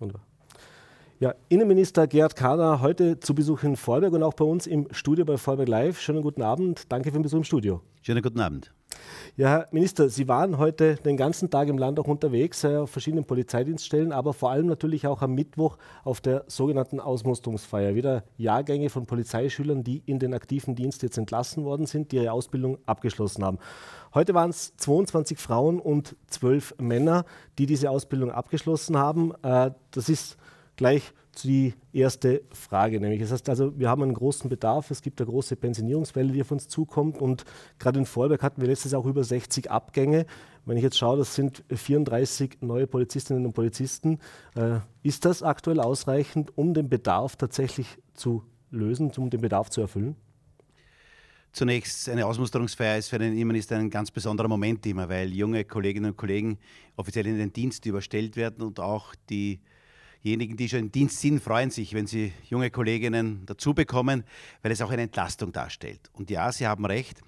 Wunderbar. Ja, Innenminister Gerhard Kader heute zu Besuch in Vorberg und auch bei uns im Studio bei Vorberg Live. Schönen guten Abend. Danke für den Besuch im Studio. Schönen guten Abend. Ja, Herr Minister, Sie waren heute den ganzen Tag im Land auch unterwegs, äh, auf verschiedenen Polizeidienststellen, aber vor allem natürlich auch am Mittwoch auf der sogenannten Ausmusterungsfeier. Wieder Jahrgänge von Polizeischülern, die in den aktiven Dienst jetzt entlassen worden sind, die ihre Ausbildung abgeschlossen haben. Heute waren es 22 Frauen und 12 Männer, die diese Ausbildung abgeschlossen haben. Äh, das ist gleich die erste Frage, nämlich das heißt also, wir haben einen großen Bedarf, es gibt eine große Pensionierungswelle, die auf uns zukommt und gerade in Vorarlberg hatten wir letztes Jahr auch über 60 Abgänge. Wenn ich jetzt schaue, das sind 34 neue Polizistinnen und Polizisten. Äh, ist das aktuell ausreichend, um den Bedarf tatsächlich zu lösen, um den Bedarf zu erfüllen? Zunächst, eine Ausmusterungsfeier ist für den Innenminister ein ganz besonderer Moment immer, weil junge Kolleginnen und Kollegen offiziell in den Dienst überstellt werden und auch die Diejenigen, die schon im Dienst sind, freuen sich, wenn sie junge Kolleginnen dazu bekommen, weil es auch eine Entlastung darstellt. Und ja, Sie haben recht.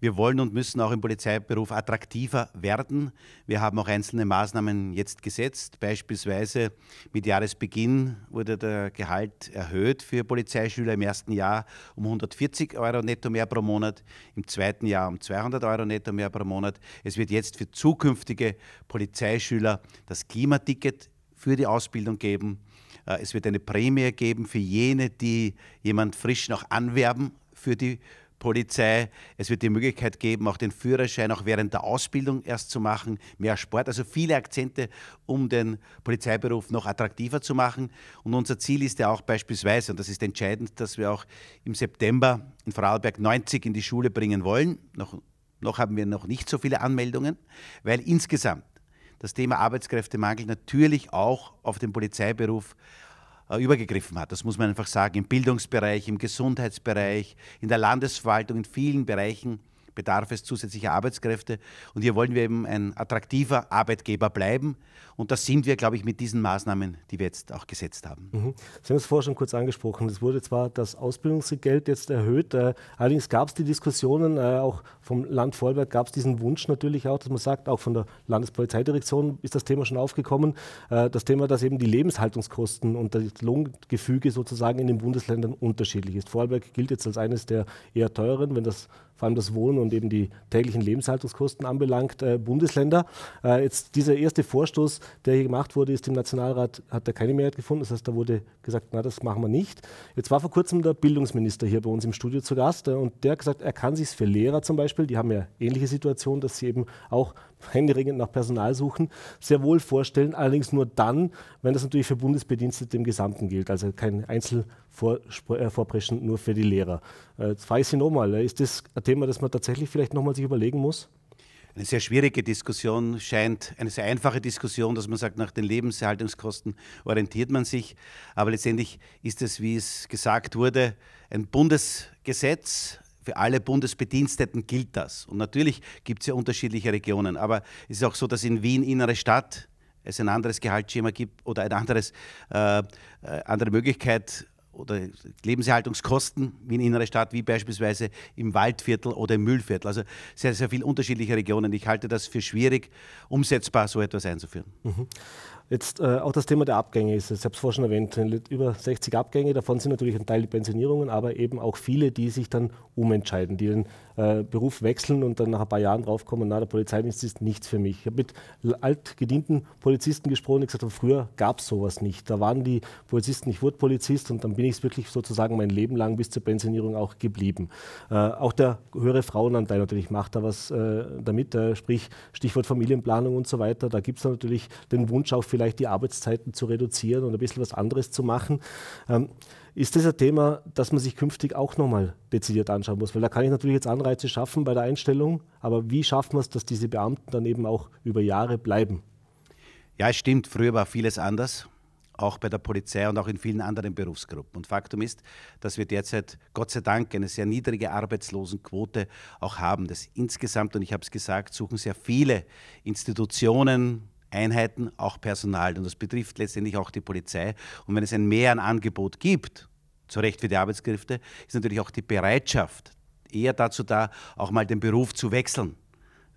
Wir wollen und müssen auch im Polizeiberuf attraktiver werden. Wir haben auch einzelne Maßnahmen jetzt gesetzt. Beispielsweise mit Jahresbeginn wurde der Gehalt erhöht für Polizeischüler im ersten Jahr um 140 Euro netto mehr pro Monat, im zweiten Jahr um 200 Euro netto mehr pro Monat. Es wird jetzt für zukünftige Polizeischüler das Klimaticket für die Ausbildung geben. Äh, es wird eine Prämie geben für jene, die jemand frisch noch anwerben für die Polizei. Es wird die Möglichkeit geben, auch den Führerschein auch während der Ausbildung erst zu machen. Mehr Sport, also viele Akzente, um den Polizeiberuf noch attraktiver zu machen. Und unser Ziel ist ja auch beispielsweise, und das ist entscheidend, dass wir auch im September in Vorarlberg 90 in die Schule bringen wollen. Noch, noch haben wir noch nicht so viele Anmeldungen, weil insgesamt das Thema Arbeitskräftemangel natürlich auch auf den Polizeiberuf äh, übergegriffen hat. Das muss man einfach sagen. Im Bildungsbereich, im Gesundheitsbereich, in der Landesverwaltung, in vielen Bereichen bedarf es zusätzlicher Arbeitskräfte. Und hier wollen wir eben ein attraktiver Arbeitgeber bleiben. Und das sind wir, glaube ich, mit diesen Maßnahmen, die wir jetzt auch gesetzt haben. Mhm. Sie haben es vorher schon kurz angesprochen. Es wurde zwar das Ausbildungsgeld jetzt erhöht, äh, allerdings gab es die Diskussionen, äh, auch vom Land Vorwerk gab es diesen Wunsch natürlich auch, dass man sagt, auch von der Landespolizeidirektion ist das Thema schon aufgekommen, äh, das Thema, dass eben die Lebenshaltungskosten und das Lohngefüge sozusagen in den Bundesländern unterschiedlich ist. Vorwerk gilt jetzt als eines der eher teuren, wenn das vor allem das Wohnen und und eben die täglichen Lebenshaltungskosten anbelangt, äh, Bundesländer. Äh, jetzt dieser erste Vorstoß, der hier gemacht wurde, ist im Nationalrat, hat da keine Mehrheit gefunden. Das heißt, da wurde gesagt, na, das machen wir nicht. Jetzt war vor kurzem der Bildungsminister hier bei uns im Studio zu Gast äh, und der hat gesagt, er kann sich für Lehrer zum Beispiel, die haben ja ähnliche Situationen, dass sie eben auch händeringend nach Personal suchen, sehr wohl vorstellen. Allerdings nur dann, wenn das natürlich für Bundesbedienstete im Gesamten gilt. Also kein Einzel vor, äh, nur für die Lehrer. Äh, jetzt frage ich Sie nochmal, äh, ist das ein Thema, das man tatsächlich vielleicht nochmal sich überlegen muss? Eine sehr schwierige Diskussion scheint eine sehr einfache Diskussion, dass man sagt, nach den Lebenserhaltungskosten orientiert man sich. Aber letztendlich ist es, wie es gesagt wurde, ein Bundesgesetz, für alle Bundesbediensteten gilt das. Und natürlich gibt es ja unterschiedliche Regionen, aber es ist auch so, dass in Wien innere Stadt es ein anderes Gehaltsschema gibt oder eine äh, äh, andere Möglichkeit oder Lebenserhaltungskosten wie in innerer Stadt, wie beispielsweise im Waldviertel oder im Müllviertel. Also sehr, sehr viele unterschiedliche Regionen. Ich halte das für schwierig umsetzbar, so etwas einzuführen. Mhm. Jetzt äh, auch das Thema der Abgänge ist, ich habe es vorhin schon erwähnt, über 60 Abgänge, davon sind natürlich ein Teil die Pensionierungen, aber eben auch viele, die sich dann umentscheiden, die den äh, Beruf wechseln und dann nach ein paar Jahren draufkommen, na, der Polizeidienst ist nichts für mich. Ich habe mit altgedienten Polizisten gesprochen, die gesagt haben, früher gab es sowas nicht. Da waren die Polizisten, ich wurde Polizist und dann bin ich es wirklich sozusagen mein Leben lang bis zur Pensionierung auch geblieben. Äh, auch der höhere Frauenanteil natürlich macht da was äh, damit, äh, sprich Stichwort Familienplanung und so weiter. Da gibt es natürlich den Wunsch auch für vielleicht die Arbeitszeiten zu reduzieren und ein bisschen was anderes zu machen. Ähm, ist das ein Thema, das man sich künftig auch nochmal dezidiert anschauen muss? Weil da kann ich natürlich jetzt Anreize schaffen bei der Einstellung, aber wie schafft man es, dass diese Beamten dann eben auch über Jahre bleiben? Ja, es stimmt, früher war vieles anders, auch bei der Polizei und auch in vielen anderen Berufsgruppen. Und Faktum ist, dass wir derzeit Gott sei Dank eine sehr niedrige Arbeitslosenquote auch haben. Das insgesamt, und ich habe es gesagt, suchen sehr viele Institutionen, Einheiten auch Personal. Und das betrifft letztendlich auch die Polizei. Und wenn es ein Mehr an Angebot gibt, zu Recht für die Arbeitskräfte, ist natürlich auch die Bereitschaft eher dazu da, auch mal den Beruf zu wechseln.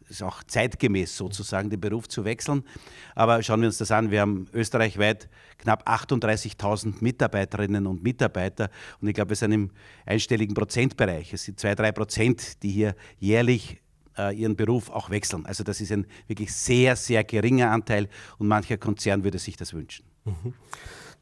Das ist auch zeitgemäß sozusagen, den Beruf zu wechseln. Aber schauen wir uns das an. Wir haben österreichweit knapp 38.000 Mitarbeiterinnen und Mitarbeiter. Und ich glaube, wir sind im einstelligen Prozentbereich. Es sind zwei, drei Prozent, die hier jährlich äh, ihren Beruf auch wechseln. Also das ist ein wirklich sehr, sehr geringer Anteil und mancher Konzern würde sich das wünschen. Mhm.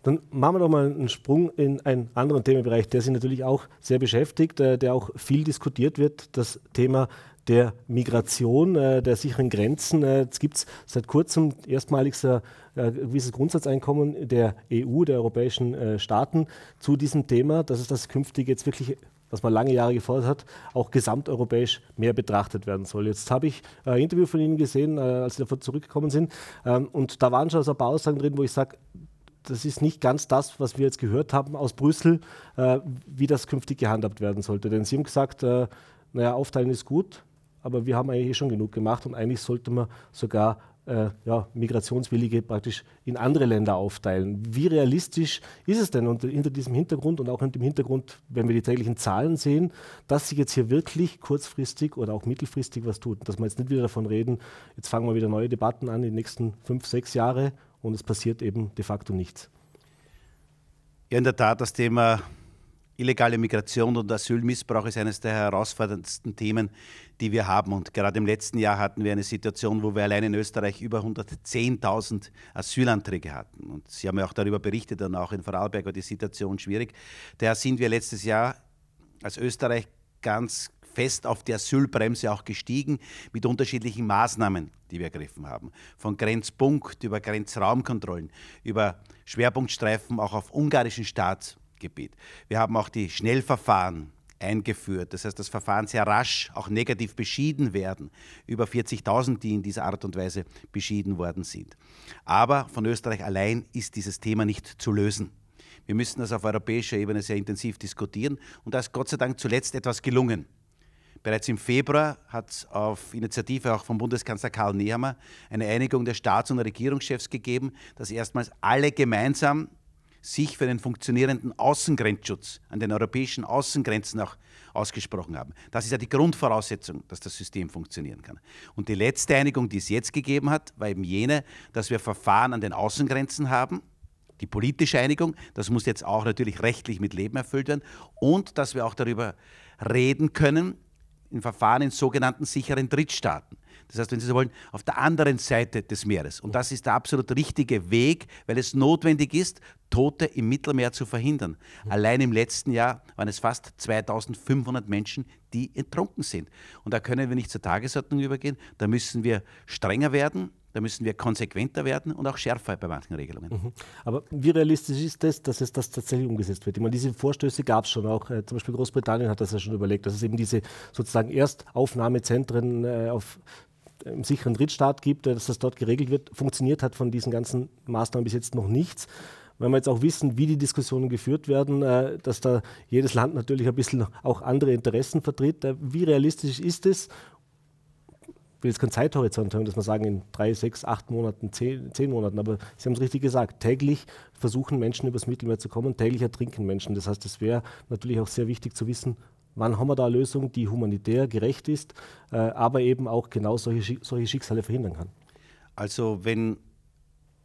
Dann machen wir doch mal einen Sprung in einen anderen Themenbereich, der sich natürlich auch sehr beschäftigt, äh, der auch viel diskutiert wird, das Thema der Migration, äh, der sicheren Grenzen. Äh, jetzt gibt es seit kurzem erstmaliges äh, gewisses Grundsatzeinkommen der EU, der europäischen äh, Staaten zu diesem Thema, dass es das künftig jetzt wirklich was man lange Jahre gefordert hat, auch gesamteuropäisch mehr betrachtet werden soll. Jetzt habe ich äh, ein äh, Interview von Ihnen gesehen, äh, als Sie davon zurückgekommen sind, ähm, und da waren schon so ein paar Aussagen drin, wo ich sage, das ist nicht ganz das, was wir jetzt gehört haben aus Brüssel, äh, wie das künftig gehandhabt werden sollte. Denn Sie haben gesagt, äh, naja, aufteilen ist gut, aber wir haben eigentlich schon genug gemacht und eigentlich sollte man sogar äh, ja, Migrationswillige praktisch in andere Länder aufteilen. Wie realistisch ist es denn und hinter diesem Hintergrund und auch hinter dem Hintergrund, wenn wir die täglichen Zahlen sehen, dass sich jetzt hier wirklich kurzfristig oder auch mittelfristig was tut? Dass wir jetzt nicht wieder davon reden, jetzt fangen wir wieder neue Debatten an, in den nächsten fünf, sechs Jahren und es passiert eben de facto nichts. Ja, in der Tat, das Thema Illegale Migration und Asylmissbrauch ist eines der herausforderndsten Themen, die wir haben. Und gerade im letzten Jahr hatten wir eine Situation, wo wir allein in Österreich über 110.000 Asylanträge hatten. Und Sie haben ja auch darüber berichtet, dann auch in Vorarlberg war die Situation schwierig. Daher sind wir letztes Jahr als Österreich ganz fest auf die Asylbremse auch gestiegen mit unterschiedlichen Maßnahmen, die wir ergriffen haben. Von Grenzpunkt über Grenzraumkontrollen, über Schwerpunktstreifen auch auf ungarischen Staats- Gebiet. Wir haben auch die Schnellverfahren eingeführt. Das heißt, dass Verfahren sehr rasch auch negativ beschieden werden. Über 40.000, die in dieser Art und Weise beschieden worden sind. Aber von Österreich allein ist dieses Thema nicht zu lösen. Wir müssen das auf europäischer Ebene sehr intensiv diskutieren und da ist Gott sei Dank zuletzt etwas gelungen. Bereits im Februar hat es auf Initiative auch von Bundeskanzler Karl Nehammer eine Einigung der Staats- und Regierungschefs gegeben, dass erstmals alle gemeinsam sich für einen funktionierenden Außengrenzschutz an den europäischen Außengrenzen auch ausgesprochen haben. Das ist ja die Grundvoraussetzung, dass das System funktionieren kann. Und die letzte Einigung, die es jetzt gegeben hat, war eben jene, dass wir Verfahren an den Außengrenzen haben, die politische Einigung, das muss jetzt auch natürlich rechtlich mit Leben erfüllt werden und dass wir auch darüber reden können, in Verfahren in sogenannten sicheren Drittstaaten. Das heißt, wenn Sie so wollen, auf der anderen Seite des Meeres. Und das ist der absolut richtige Weg, weil es notwendig ist, Tote im Mittelmeer zu verhindern. Allein im letzten Jahr waren es fast 2500 Menschen, die ertrunken sind. Und da können wir nicht zur Tagesordnung übergehen. Da müssen wir strenger werden. Da müssen wir konsequenter werden und auch schärfer bei manchen Regelungen. Mhm. Aber wie realistisch ist das, dass es das tatsächlich umgesetzt wird? Ich meine, diese Vorstöße gab es schon auch. Äh, zum Beispiel Großbritannien hat das ja schon überlegt, dass es eben diese sozusagen Erstaufnahmezentren äh, auf im sicheren Drittstaat gibt, dass das dort geregelt wird. Funktioniert hat von diesen ganzen Maßnahmen bis jetzt noch nichts. Wenn wir jetzt auch wissen, wie die Diskussionen geführt werden, äh, dass da jedes Land natürlich ein bisschen auch andere Interessen vertritt. Äh, wie realistisch ist es? Ich will jetzt keinen Zeithorizont haben, dass wir sagen, in drei, sechs, acht Monaten, zehn, zehn Monaten, aber Sie haben es richtig gesagt, täglich versuchen Menschen übers Mittelmeer zu kommen, täglich ertrinken Menschen. Das heißt, es wäre natürlich auch sehr wichtig zu wissen, wann haben wir da eine Lösung, die humanitär gerecht ist, äh, aber eben auch genau solche, solche Schicksale verhindern kann. Also wenn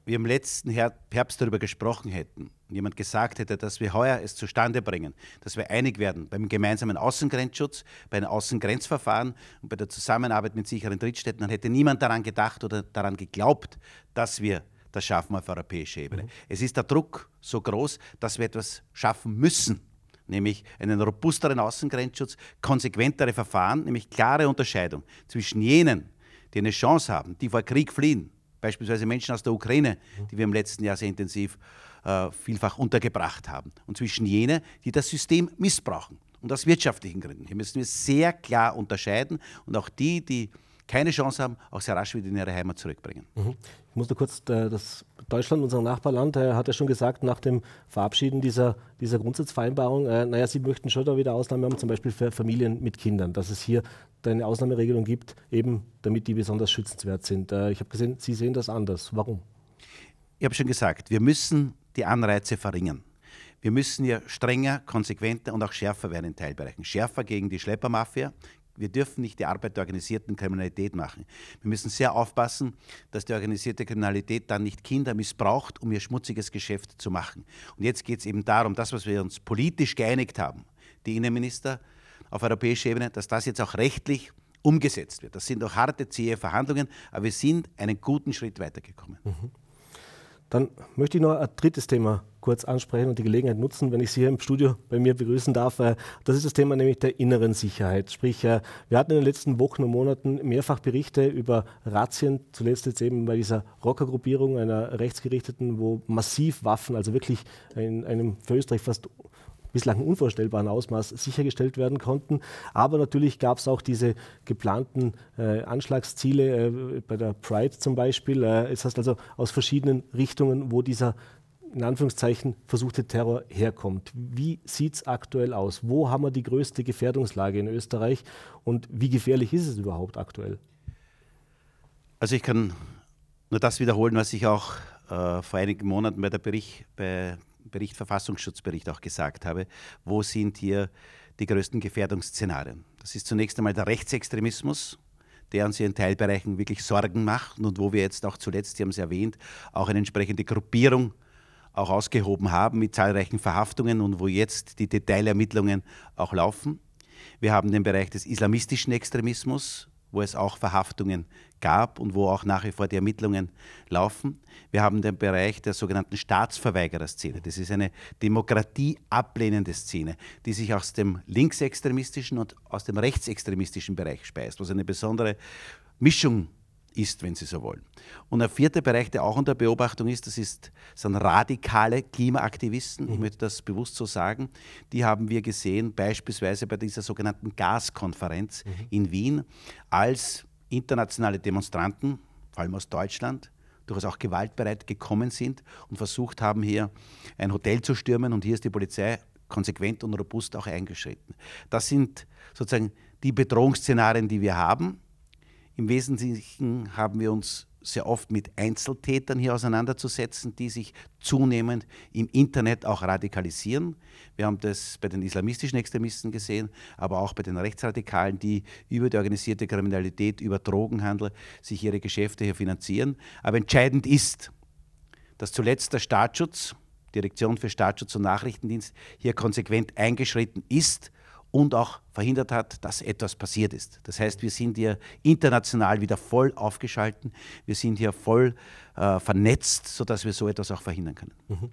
wir im letzten Herbst darüber gesprochen hätten und jemand gesagt hätte, dass wir heuer es zustande bringen, dass wir einig werden beim gemeinsamen Außengrenzschutz, bei den Außengrenzverfahren und bei der Zusammenarbeit mit sicheren Drittstädten, dann hätte niemand daran gedacht oder daran geglaubt, dass wir das schaffen auf europäischer Ebene. Mhm. Es ist der Druck so groß, dass wir etwas schaffen müssen nämlich einen robusteren Außengrenzschutz, konsequentere Verfahren, nämlich klare Unterscheidung zwischen jenen, die eine Chance haben, die vor Krieg fliehen, beispielsweise Menschen aus der Ukraine, mhm. die wir im letzten Jahr sehr intensiv äh, vielfach untergebracht haben, und zwischen jenen, die das System missbrauchen und aus wirtschaftlichen Gründen. Hier müssen wir sehr klar unterscheiden und auch die, die keine Chance haben, auch sehr rasch wieder in ihre Heimat zurückbringen. Mhm. Ich musste kurz, äh, das Deutschland, unser Nachbarland, äh, hat ja schon gesagt, nach dem Verabschieden dieser, dieser Grundsatzvereinbarung, äh, naja, sie möchten schon da wieder Ausnahme haben, zum Beispiel für Familien mit Kindern, dass es hier eine Ausnahmeregelung gibt, eben damit die besonders schützenswert sind. Ich habe gesehen, Sie sehen das anders. Warum? Ich habe schon gesagt, wir müssen die Anreize verringern. Wir müssen ja strenger, konsequenter und auch schärfer werden in Teilbereichen. Schärfer gegen die Schleppermafia, wir dürfen nicht die Arbeit der organisierten Kriminalität machen. Wir müssen sehr aufpassen, dass die organisierte Kriminalität dann nicht Kinder missbraucht, um ihr schmutziges Geschäft zu machen. Und jetzt geht es eben darum, das, was wir uns politisch geeinigt haben, die Innenminister auf europäischer Ebene, dass das jetzt auch rechtlich umgesetzt wird. Das sind auch harte, zähe Verhandlungen, aber wir sind einen guten Schritt weitergekommen. Mhm. Dann möchte ich noch ein drittes Thema kurz ansprechen und die Gelegenheit nutzen, wenn ich Sie hier im Studio bei mir begrüßen darf. Das ist das Thema nämlich der inneren Sicherheit. Sprich, äh, wir hatten in den letzten Wochen und Monaten mehrfach Berichte über Razzien, zuletzt jetzt eben bei dieser Rockergruppierung, einer rechtsgerichteten, wo massiv Waffen, also wirklich in einem für Österreich fast bislang unvorstellbaren Ausmaß sichergestellt werden konnten. Aber natürlich gab es auch diese geplanten äh, Anschlagsziele äh, bei der Pride zum Beispiel. Äh, es heißt also aus verschiedenen Richtungen, wo dieser in Anführungszeichen versuchte Terror herkommt. Wie sieht es aktuell aus? Wo haben wir die größte Gefährdungslage in Österreich und wie gefährlich ist es überhaupt aktuell? Also ich kann nur das wiederholen, was ich auch äh, vor einigen Monaten bei der Bericht, bei Bericht Verfassungsschutzbericht auch gesagt habe. Wo sind hier die größten Gefährdungsszenarien? Das ist zunächst einmal der Rechtsextremismus, der uns in Teilbereichen wirklich Sorgen macht und wo wir jetzt auch zuletzt, Sie haben es erwähnt, auch eine entsprechende Gruppierung auch ausgehoben haben mit zahlreichen Verhaftungen und wo jetzt die Detailermittlungen auch laufen. Wir haben den Bereich des islamistischen Extremismus, wo es auch Verhaftungen gab und wo auch nach wie vor die Ermittlungen laufen. Wir haben den Bereich der sogenannten Staatsverweigerer-Szene. Das ist eine demokratieablehnende Szene, die sich aus dem linksextremistischen und aus dem rechtsextremistischen Bereich speist, was eine besondere Mischung ist, wenn Sie so wollen. Und ein vierter Bereich, der auch unter Beobachtung ist, das ist, sind radikale Klimaaktivisten, ich mhm. möchte das bewusst so sagen, die haben wir gesehen, beispielsweise bei dieser sogenannten Gaskonferenz mhm. in Wien, als internationale Demonstranten, vor allem aus Deutschland, durchaus auch gewaltbereit gekommen sind und versucht haben, hier ein Hotel zu stürmen und hier ist die Polizei konsequent und robust auch eingeschritten. Das sind sozusagen die Bedrohungsszenarien, die wir haben. Im Wesentlichen haben wir uns sehr oft mit Einzeltätern hier auseinanderzusetzen, die sich zunehmend im Internet auch radikalisieren. Wir haben das bei den islamistischen Extremisten gesehen, aber auch bei den Rechtsradikalen, die über die organisierte Kriminalität, über Drogenhandel sich ihre Geschäfte hier finanzieren. Aber entscheidend ist, dass zuletzt der Staatsschutz, Direktion für Staatsschutz und Nachrichtendienst, hier konsequent eingeschritten ist und auch verhindert hat, dass etwas passiert ist. Das heißt, wir sind hier international wieder voll aufgeschalten, wir sind hier voll äh, vernetzt, sodass wir so etwas auch verhindern können. Mhm.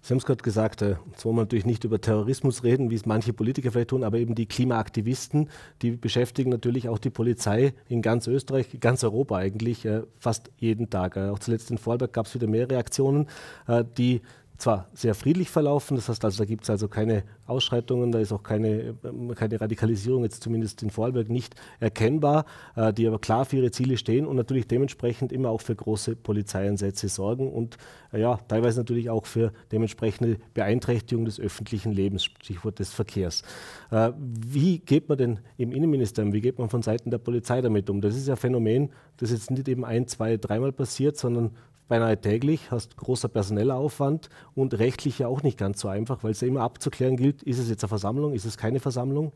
Sie haben es gerade gesagt, jetzt wollen wir natürlich nicht über Terrorismus reden, wie es manche Politiker vielleicht tun, aber eben die Klimaaktivisten, die beschäftigen natürlich auch die Polizei in ganz Österreich, ganz Europa eigentlich, äh, fast jeden Tag. Äh, auch zuletzt in Vorarlberg gab es wieder mehrere Aktionen, äh, die zwar sehr friedlich verlaufen, das heißt also, da gibt es also keine Ausschreitungen, da ist auch keine, ähm, keine Radikalisierung, jetzt zumindest in Vorarlberg nicht erkennbar, äh, die aber klar für ihre Ziele stehen und natürlich dementsprechend immer auch für große Polizeieinsätze sorgen und äh, ja, teilweise natürlich auch für dementsprechende Beeinträchtigung des öffentlichen Lebens, Stichwort des Verkehrs. Äh, wie geht man denn im Innenministerium, wie geht man von Seiten der Polizei damit um? Das ist ja ein Phänomen, das jetzt nicht eben ein, zwei, dreimal passiert, sondern beinahe täglich, hast großer personeller Aufwand und rechtlich ja auch nicht ganz so einfach, weil es ja immer abzuklären gilt, ist es jetzt eine Versammlung, ist es keine Versammlung.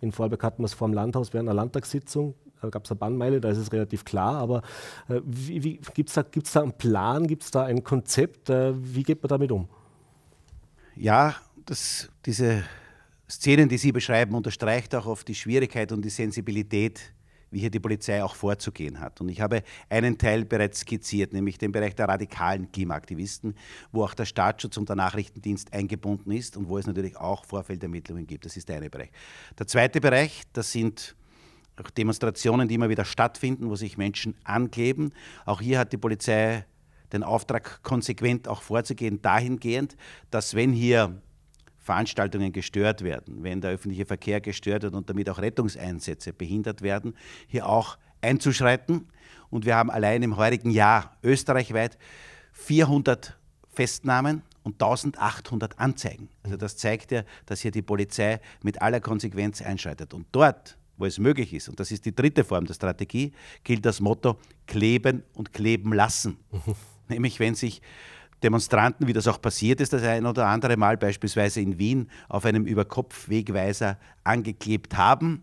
In Vorarlberg hatten wir es vor dem Landhaus während einer Landtagssitzung, da gab es eine Bannmeile, da ist es relativ klar, aber äh, gibt es da, gibt's da einen Plan, gibt es da ein Konzept, äh, wie geht man damit um? Ja, das, diese Szenen, die Sie beschreiben, unterstreicht auch oft die Schwierigkeit und die Sensibilität wie hier die Polizei auch vorzugehen hat. Und ich habe einen Teil bereits skizziert, nämlich den Bereich der radikalen Klimaaktivisten, wo auch der Staatsschutz und der Nachrichtendienst eingebunden ist und wo es natürlich auch Vorfeldermittlungen gibt. Das ist der eine Bereich. Der zweite Bereich, das sind Demonstrationen, die immer wieder stattfinden, wo sich Menschen ankleben. Auch hier hat die Polizei den Auftrag, konsequent auch vorzugehen, dahingehend, dass wenn hier Veranstaltungen gestört werden, wenn der öffentliche Verkehr gestört wird und damit auch Rettungseinsätze behindert werden, hier auch einzuschreiten. Und wir haben allein im heurigen Jahr österreichweit 400 Festnahmen und 1800 Anzeigen. Also das zeigt ja, dass hier die Polizei mit aller Konsequenz einschreitet. Und dort, wo es möglich ist, und das ist die dritte Form der Strategie, gilt das Motto Kleben und Kleben lassen. Mhm. Nämlich wenn sich Demonstranten, wie das auch passiert ist, das ein oder andere Mal beispielsweise in Wien auf einem Überkopfwegweiser angeklebt haben.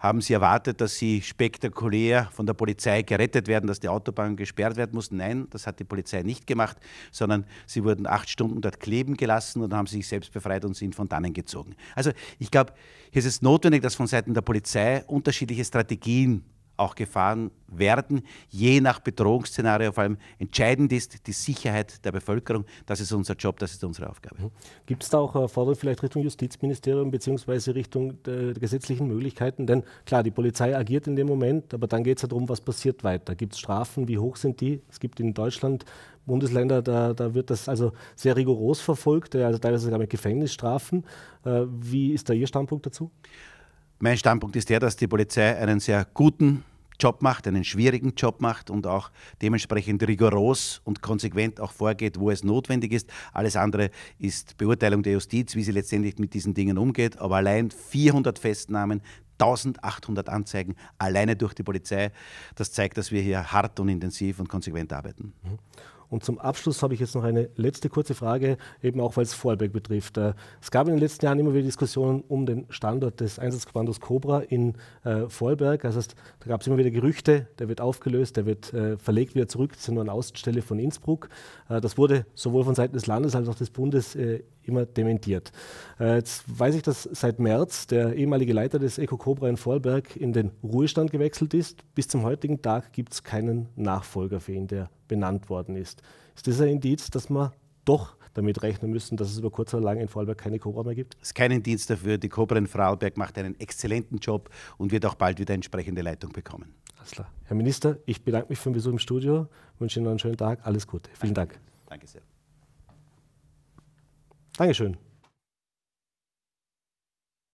Haben sie erwartet, dass sie spektakulär von der Polizei gerettet werden, dass die Autobahn gesperrt werden muss. Nein, das hat die Polizei nicht gemacht, sondern sie wurden acht Stunden dort kleben gelassen und haben sich selbst befreit und sind von dannen gezogen. Also ich glaube, hier ist es notwendig, dass von Seiten der Polizei unterschiedliche Strategien auch gefahren werden, je nach Bedrohungsszenario. Vor allem entscheidend ist die Sicherheit der Bevölkerung. Das ist unser Job, das ist unsere Aufgabe. Mhm. Gibt es da auch Forderungen äh, vielleicht Richtung Justizministerium bzw. Richtung der gesetzlichen Möglichkeiten? Denn klar, die Polizei agiert in dem Moment, aber dann geht es ja darum, was passiert weiter. Gibt es Strafen? Wie hoch sind die? Es gibt in Deutschland Bundesländer, da, da wird das also sehr rigoros verfolgt, also teilweise sogar mit Gefängnisstrafen. Äh, wie ist da Ihr Standpunkt dazu? Mein Standpunkt ist der, dass die Polizei einen sehr guten Job macht, einen schwierigen Job macht und auch dementsprechend rigoros und konsequent auch vorgeht, wo es notwendig ist. Alles andere ist Beurteilung der Justiz, wie sie letztendlich mit diesen Dingen umgeht. Aber allein 400 Festnahmen, 1800 Anzeigen alleine durch die Polizei, das zeigt, dass wir hier hart und intensiv und konsequent arbeiten. Mhm. Und zum Abschluss habe ich jetzt noch eine letzte kurze Frage, eben auch weil es Vorarlberg betrifft. Äh, es gab in den letzten Jahren immer wieder Diskussionen um den Standort des Einsatzkommandos Cobra in äh, Vorarlberg. Das heißt, da gab es immer wieder Gerüchte, der wird aufgelöst, der wird äh, verlegt wieder zurück das ist nur eine Außenstelle von Innsbruck. Äh, das wurde sowohl von Seiten des Landes als auch des Bundes äh, immer dementiert. Äh, jetzt weiß ich, dass seit März der ehemalige Leiter des Eco Cobra in Vorarlberg in den Ruhestand gewechselt ist. Bis zum heutigen Tag gibt es keinen Nachfolger für ihn, der benannt worden ist. Ist das ein Indiz, dass man doch damit rechnen müssen, dass es über kurz oder lang in Vorarlberg keine Cobra mehr gibt? Es ist kein Dienst dafür. Die Cobra in Vorarlberg macht einen exzellenten Job und wird auch bald wieder entsprechende Leitung bekommen. Alles klar. Herr Minister, ich bedanke mich für den Besuch im Studio, wünsche Ihnen einen schönen Tag, alles Gute. Vielen Dank. Danke sehr. Dankeschön.